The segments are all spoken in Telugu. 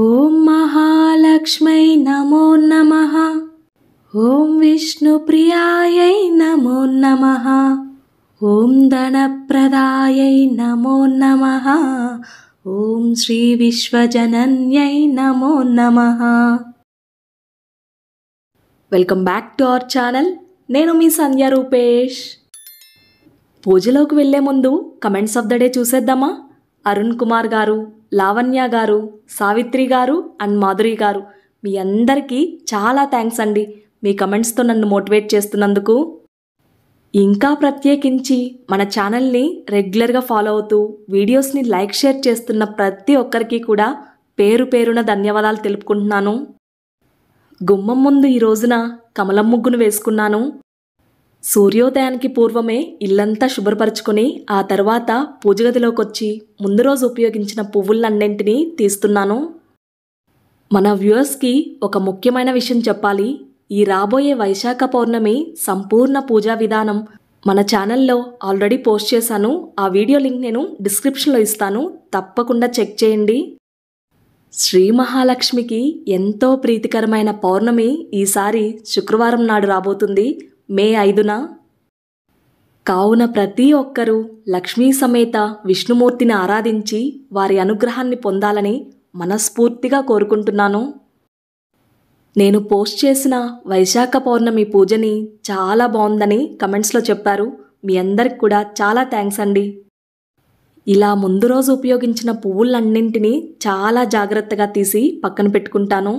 ఓం మహాలక్ష్మై నమో నమ ఓం విష్ణుప్రియాయై నమో నమ ఓం దణప్రదాయై నమో నమ ఓం శ్రీ విశ్వజనన్యై నమో నమ welcome back to our channel నేను మీ సంధ్య రూపేష్ పూజలోకి వెళ్ళే ముందు కమెంట్స్ ఆఫ్ ద డే చూసేద్దామా అరుణ్ కుమార్ గారు లావణ్య గారు సావిత్రి గారు అండ్ మాధురి గారు మీ అందరికీ చాలా థ్యాంక్స్ అండి మీ కమెంట్స్తో నన్ను మోటివేట్ చేస్తున్నందుకు ఇంకా ప్రత్యేకించి మన ఛానల్ని రెగ్యులర్గా ఫాలో అవుతూ వీడియోస్ని లైక్ షేర్ చేస్తున్న ప్రతి ఒక్కరికి కూడా పేరు పేరున ధన్యవాదాలు తెలుపుకుంటున్నాను గుమ్మం ముందు ఈ రోజున కమలం ముగ్గును వేసుకున్నాను సూర్యోదయానికి పూర్వమే ఇల్లంతా శుభ్రపరచుకుని ఆ తర్వాత పూజగదిలోకి వచ్చి ముందు రోజు ఉపయోగించిన పువ్వులన్నింటినీ తీస్తున్నాను మన వ్యూయర్స్కి ఒక ముఖ్యమైన విషయం చెప్పాలి ఈ రాబోయే వైశాఖ పౌర్ణమి సంపూర్ణ పూజా విధానం మన ఛానల్లో ఆల్రెడీ పోస్ట్ చేశాను ఆ వీడియో లింక్ నేను డిస్క్రిప్షన్లో ఇస్తాను తప్పకుండా చెక్ చేయండి శ్రీ మహాలక్ష్మికి ఎంతో ప్రీతికరమైన పౌర్ణమి ఈసారి శుక్రవారం నాడు రాబోతుంది మే ఐదున కావున ప్రతి ఒక్కరూ లక్ష్మీ సమేత విష్ణుమూర్తిని ఆరాధించి వారి అనుగ్రహాన్ని పొందాలని మనస్ఫూర్తిగా కోరుకుంటున్నాను నేను పోస్ట్ చేసిన వైశాఖ పౌర్ణమి పూజని చాలా బాగుందని కమెంట్స్లో చెప్పారు మీ అందరికి కూడా చాలా థ్యాంక్స్ అండి ఇలా ముందు రోజు ఉపయోగించిన పువ్వులన్నింటినీ చాలా జాగ్రత్తగా తీసి పక్కన పెట్టుకుంటాను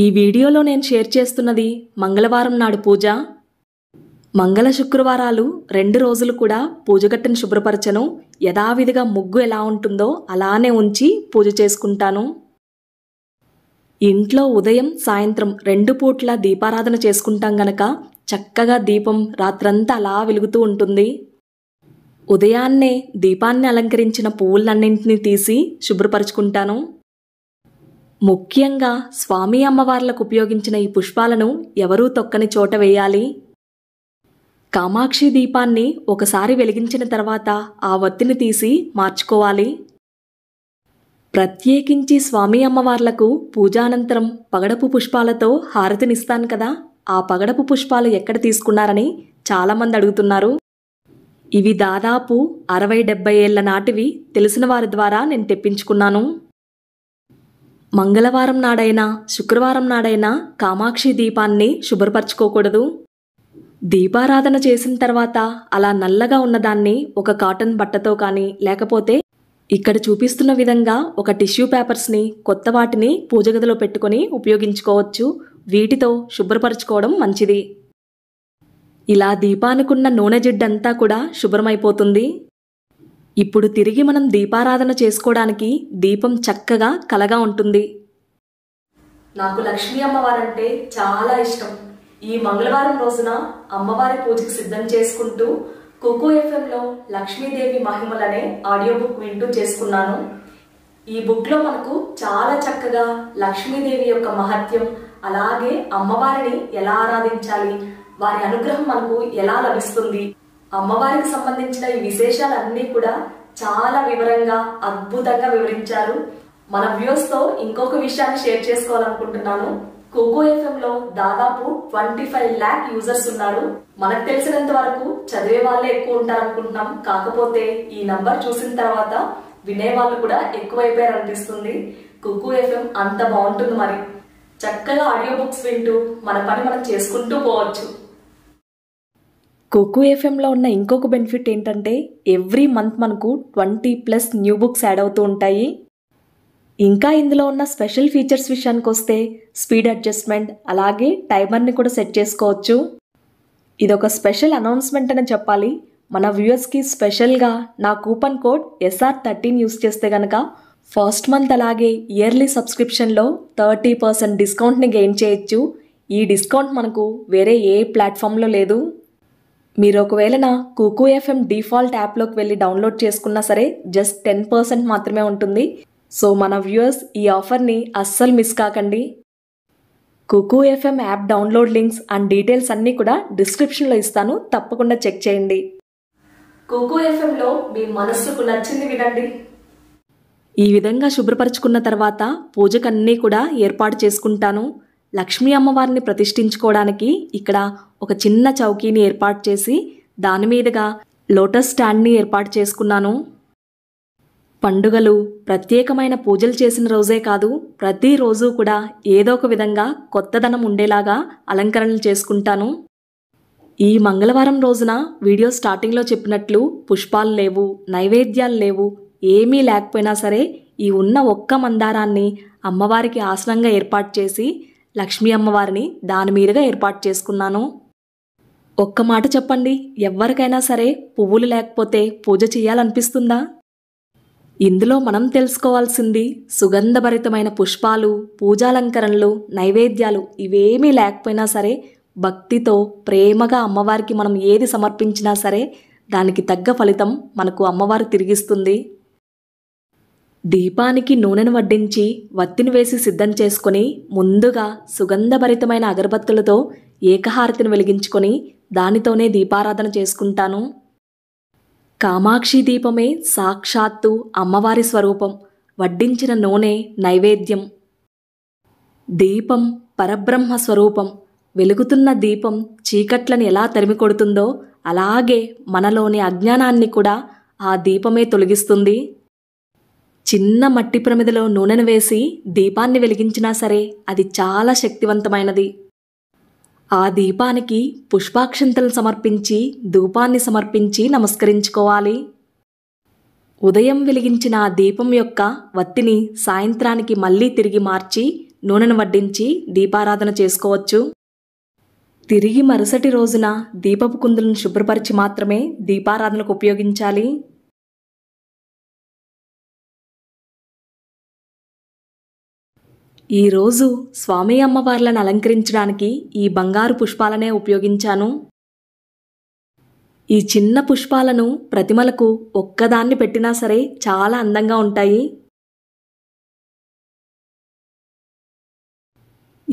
ఈ వీడియోలో నేను షేర్ చేస్తున్నది మంగళవారం నాడు పూజ మంగళ శుక్రవారాలు రెండు రోజులు కూడా పూజగట్టును శుభ్రపరచను యథావిధిగా ముగ్గు ఎలా ఉంటుందో అలానే ఉంచి పూజ చేసుకుంటాను ఇంట్లో ఉదయం సాయంత్రం రెండు పూట్ల దీపారాధన చేసుకుంటాం గనక చక్కగా దీపం రాత్రంతా అలా వెలుగుతూ ఉంటుంది ఉదయాన్నే దీపాన్ని అలంకరించిన పువ్వులన్నింటినీ తీసి శుభ్రపరుచుకుంటాను ముఖ్యంగా స్వామి అమ్మవార్లకు ఉపయోగించిన ఈ పుష్పాలను ఎవరూ తొక్కని చోట వేయాలి కామాక్షి దీపాన్ని ఒకసారి వెలిగించిన తర్వాత ఆ ఒత్తిని తీసి మార్చుకోవాలి ప్రత్యేకించి స్వామి అమ్మవార్లకు పూజానంతరం పగడపు పుష్పాలతో హారతినిస్తాను కదా ఆ పగడపు పుష్పాలు ఎక్కడ తీసుకున్నారని చాలామంది అడుగుతున్నారు ఇవి దాదాపు అరవై డెబ్బై ఏళ్ల నాటివి తెలిసిన వారి ద్వారా నేను తెప్పించుకున్నాను మంగళవారం నాడైనా శుక్రవారం నాడైనా కామాక్షి దీపాన్ని శుభ్రపరచుకోకూడదు దీపారాధన చేసిన తర్వాత అలా నల్లగా ఉన్నదాన్ని ఒక కాటన్ బట్టతో కానీ లేకపోతే ఇక్కడ చూపిస్తున్న విధంగా ఒక టిష్యూ పేపర్స్ని కొత్త వాటిని పూజ గదిలో పెట్టుకొని ఉపయోగించుకోవచ్చు వీటితో శుభ్రపరచుకోవడం మంచిది ఇలా దీపానికున్న నూనె జిడ్డంతా కూడా శుభ్రమైపోతుంది ఇప్పుడు తిరిగి మనం దీపారాధన చేసుకోవడానికి దీపం చక్కగా కలగా ఉంటుంది నాకు లక్ష్మీ అమ్మవారంటే చాలా ఇష్టం ఈ మంగళవారం రోజున అమ్మవారి పూజకు సిద్ధం చేసుకుంటూ కోకో ఎఫ్ఎంలో లక్ష్మీదేవి మహిమలనే ఆడియో బుక్ వింటూ చేసుకున్నాను ఈ బుక్లో మనకు చాలా చక్కగా లక్ష్మీదేవి యొక్క మహత్యం అలాగే అమ్మవారిని ఎలా ఆరాధించాలి వారి అనుగ్రహం మనకు ఎలా లభిస్తుంది అమ్మవారికి సంబంధించిన ఈ విశేషాలన్నీ కూడా చాలా వివరంగా అద్భుతంగా వివరించారు మన వ్యూస్ తో ఇంకొక విషయాన్ని షేర్ చేసుకోవాలనుకుంటున్నాను కోకో ఎఫ్ఎం లో దాదాపు ట్వంటీ ఫైవ్ ల్యాక్ యూజర్స్ ఉన్నారు మనకు తెలిసినంత వరకు చదివే వాళ్ళే ఎక్కువ ఉంటారు అనుకుంటున్నాం కాకపోతే ఈ నంబర్ చూసిన తర్వాత వినే వాళ్ళు కూడా ఎక్కువైపోయారు అనిపిస్తుంది కుక్కు ఎఫ్ఎం అంత బాగుంటుంది మరి చక్కగా ఆడియో బుక్స్ వింటూ మన పని మనం చేసుకుంటూ పోవచ్చు కోకు ఎఫ్ఎంలో ఉన్న ఇంకొక బెనిఫిట్ ఏంటంటే ఎవ్రీ మంత్ మనకు twenty plus new books add అవుతూ ఉంటాయి ఇంకా ఇందులో ఉన్న స్పెషల్ ఫీచర్స్ విషయానికి వస్తే స్పీడ్ అడ్జస్ట్మెంట్ అలాగే టైమర్ని కూడా సెట్ చేసుకోవచ్చు ఇదొక స్పెషల్ అనౌన్స్మెంట్ అని చెప్పాలి మన వ్యూయర్స్కి స్పెషల్గా నా coupon code S R thirteen use చేస్తే కనుక ఫస్ట్ మంత్ అలాగే ఇయర్లీ సబ్స్క్రిప్షన్లో థర్టీ పర్సెంట్ డిస్కౌంట్ని గెయిన్ చేయొచ్చు ఈ డిస్కౌంట్ మనకు వేరే ఏ ప్లాట్ఫామ్లో లేదు మీరు ఒకవేళ నా కుకు ఎఫ్ఎం డిఫాల్ట్ యాప్లోకి వెళ్ళి డౌన్లోడ్ చేసుకున్నా సరే జస్ట్ టెన్ పర్సెంట్ మాత్రమే ఉంటుంది సో మన వ్యూయర్స్ ఈ ఆఫర్ని అస్సలు మిస్ కాకండి Kuku FM app download links and details అన్నీ కూడా డిస్క్రిప్షన్లో ఇస్తాను తప్పకుండా చెక్ చేయండి కుకు ఎఫ్ఎంలో మీ మనస్సుకు నచ్చింది వినండి ఈ విధంగా శుభ్రపరచుకున్న తర్వాత పూజకన్నీ కూడా ఏర్పాటు చేసుకుంటాను లక్ష్మీ అమ్మవారిని ప్రతిష్ఠించుకోవడానికి ఇక్కడ ఒక చిన్న చౌకీని ఏర్పాటు చేసి దాని మీదుగా లోటస్ స్టాండ్ని ఏర్పాటు చేసుకున్నాను పండుగలు ప్రత్యేకమైన పూజలు చేసిన రోజే కాదు ప్రతిరోజు కూడా ఏదో ఒక విధంగా కొత్తదనం ఉండేలాగా అలంకరణలు చేసుకుంటాను ఈ మంగళవారం రోజున వీడియో స్టార్టింగ్లో చెప్పినట్లు పుష్పాలు లేవు నైవేద్యాలు లేవు ఏమీ లేకపోయినా సరే ఈ ఉన్న ఒక్క మందారాన్ని అమ్మవారికి ఆసనంగా ఏర్పాటు చేసి లక్ష్మీ అమ్మవారిని దానిమీదుగా ఏర్పాటు చేసుకున్నాను ఒక్క మాట చెప్పండి ఎవ్వరికైనా సరే పువ్వులు లేకపోతే పూజ చేయాలనిపిస్తుందా ఇందులో మనం తెలుసుకోవాల్సింది సుగంధభరితమైన పుష్పాలు పూజాలంకరణలు నైవేద్యాలు ఇవేమీ లేకపోయినా సరే భక్తితో ప్రేమగా అమ్మవారికి మనం ఏది సమర్పించినా సరే దానికి తగ్గ ఫలితం మనకు అమ్మవారు తిరిగిస్తుంది దీపానికి నూనెను వడ్డించి వత్తిని వేసి సిద్ధం చేసుకుని ముందుగా సుగంధభరితమైన అగరబత్తులతో ఏకహారతిని వెలిగించుకొని దానితోనే దీపారాధన చేసుకుంటాను కామాక్షి దీపమే సాక్షాత్తు అమ్మవారి స్వరూపం వడ్డించిన నూనె నైవేద్యం దీపం పరబ్రహ్మ స్వరూపం వెలుగుతున్న దీపం చీకట్లను ఎలా కొడుతుందో అలాగే మనలోని అజ్ఞానాన్ని కూడా ఆ దీపమే తొలగిస్తుంది చిన్న మట్టి ప్రమిదలో నూనెను వేసి దీపాన్ని వెలిగించినా సరే అది చాలా శక్తివంతమైనది ఆ దీపానికి పుష్పాక్షంతలు సమర్పించి ధూపాన్ని సమర్పించి నమస్కరించుకోవాలి ఉదయం వెలిగించిన ఆ దీపం యొక్క వత్తిని సాయంత్రానికి మళ్ళీ తిరిగి మార్చి నూనెను వడ్డించి దీపారాధన చేసుకోవచ్చు తిరిగి మరుసటి రోజున దీపపు కుందులను శుభ్రపరిచి మాత్రమే దీపారాధనకు ఉపయోగించాలి ఈరోజు స్వామి అమ్మవార్లను అలంకరించడానికి ఈ బంగారు పుష్పాలనే ఉపయోగించాను ఈ చిన్న పుష్పాలను ప్రతిమలకు ఒక్కదాన్ని పెట్టినా సరే చాలా అందంగా ఉంటాయి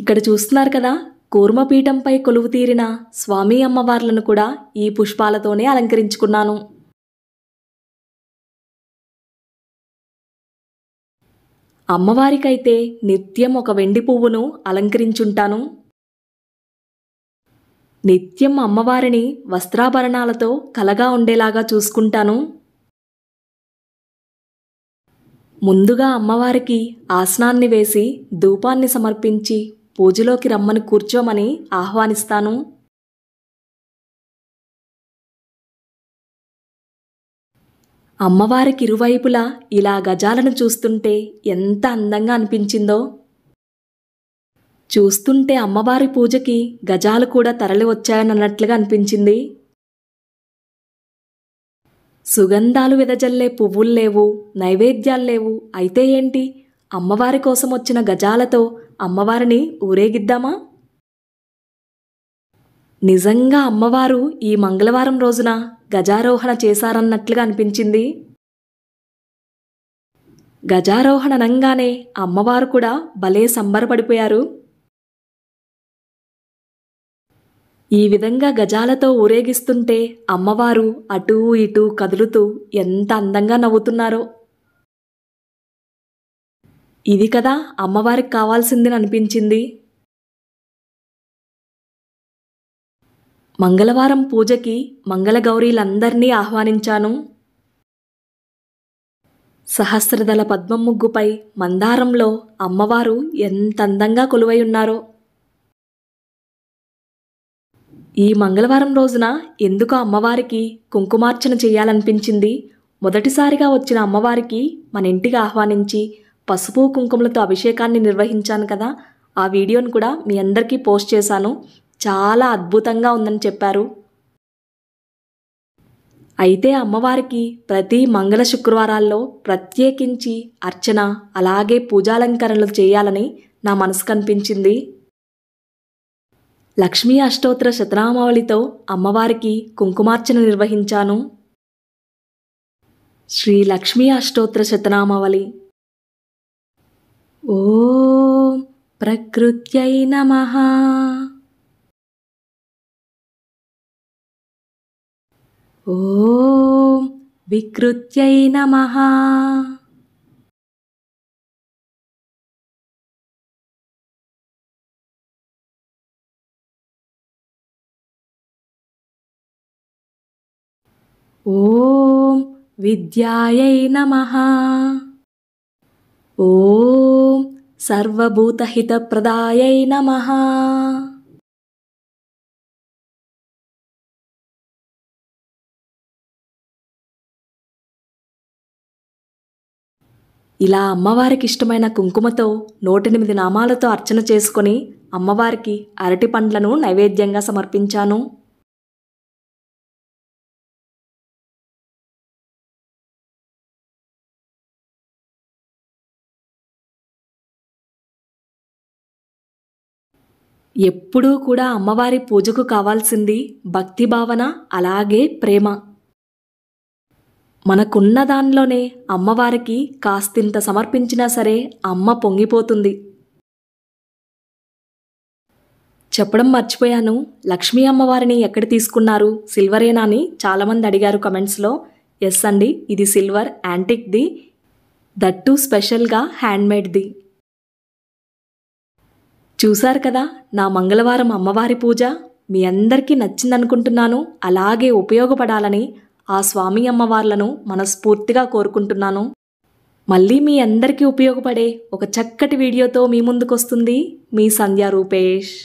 ఇక్కడ చూస్తున్నారు కదా కూర్మపీఠంపై కొలువు తీరిన స్వామి అమ్మవార్లను కూడా ఈ పుష్పాలతోనే అలంకరించుకున్నాను అమ్మవారికైతే నిత్యం ఒక వెండి పువ్వును అలంకరించుంటాను నిత్యం అమ్మవారిని వస్త్రాభరణాలతో కలగా ఉండేలాగా చూసుకుంటాను ముందుగా అమ్మవారికి ఆసనాన్ని వేసి ధూపాన్ని సమర్పించి పూజలోకి రమ్మని కూర్చోమని ఆహ్వానిస్తాను అమ్మవారికి ఇరువైపులా ఇలా గజాలను చూస్తుంటే ఎంత అందంగా అనిపించిందో చూస్తుంటే అమ్మవారి పూజకి గజాలు కూడా తరలి వచ్చాయనన్నట్లుగా అనిపించింది సుగంధాలు వెదజల్లే పువ్వులు లేవు నైవేద్యాలు లేవు అయితే ఏంటి అమ్మవారి కోసం వచ్చిన గజాలతో అమ్మవారిని ఊరేగిద్దామా నిజంగా అమ్మవారు ఈ మంగళవారం రోజున గజారోహణ చేశారన్నట్లుగా అనిపించింది గజారోహణ అనంగానే అమ్మవారు కూడా భలే సంబరపడిపోయారు ఈ విధంగా గజాలతో ఊరేగిస్తుంటే అమ్మవారు అటూ ఇటూ కదులుతూ ఎంత అందంగా నవ్వుతున్నారో ఇది కదా అమ్మవారికి కావాల్సిందని అనిపించింది మంగళవారం పూజకి మంగళగౌరీలందర్నీ ఆహ్వానించాను సహస్రదళ పద్మం ముగ్గుపై మందారంలో అమ్మవారు ఎంత అందంగా కొలువై ఉన్నారో ఈ మంగళవారం రోజున ఎందుకు అమ్మవారికి కుంకుమార్చన చేయాలనిపించింది మొదటిసారిగా వచ్చిన అమ్మవారికి మన ఇంటికి ఆహ్వానించి పసుపు కుంకుమలతో అభిషేకాన్ని నిర్వహించాను కదా ఆ వీడియోను కూడా మీ అందరికీ పోస్ట్ చేశాను చాలా అద్భుతంగా ఉందని చెప్పారు అయితే అమ్మవారికి ప్రతి మంగళ శుక్రవారాల్లో ప్రత్యేకించి అర్చన అలాగే పూజాలంకరణలు చేయాలని నా మనసు కనిపించింది లక్ష్మీ అష్టోత్తర శతనామావళితో అమ్మవారికి కుంకుమార్చన నిర్వహించాను శ్రీ లక్ష్మీ అష్టోత్తర శతనామావళి ఓ ప్రకృత్యై నమ ॐ विकृत्यै नमः ॐ विद्यायै नमः ॐ सर्वभूतहितप्रदायै नमः ఇలా అమ్మవారికి ఇష్టమైన కుంకుమతో నూటెనిమిది నామాలతో అర్చన చేసుకుని అమ్మవారికి అరటి పండ్లను నైవేద్యంగా సమర్పించాను ఎప్పుడూ కూడా అమ్మవారి పూజకు కావాల్సింది భక్తి భావన అలాగే ప్రేమ మనకున్న దానిలోనే అమ్మవారికి కాస్తింత సమర్పించినా సరే అమ్మ పొంగిపోతుంది చెప్పడం మర్చిపోయాను లక్ష్మీ అమ్మవారిని ఎక్కడ తీసుకున్నారు సిల్వరేనా అని చాలామంది అడిగారు కమెంట్స్లో ఎస్ అండి ఇది సిల్వర్ యాంటిక్ది దట్టు స్పెషల్గా హ్యాండ్మేడ్ది చూశారు కదా నా మంగళవారం అమ్మవారి పూజ మీ అందరికీ నచ్చిందనుకుంటున్నాను అలాగే ఉపయోగపడాలని ఆ స్వామి అమ్మవార్లను మనస్ఫూర్తిగా కోరుకుంటున్నాను మళ్ళీ మీ అందరికీ ఉపయోగపడే ఒక చక్కటి వీడియోతో మీ ముందుకొస్తుంది మీ సంధ్యా రూపేష్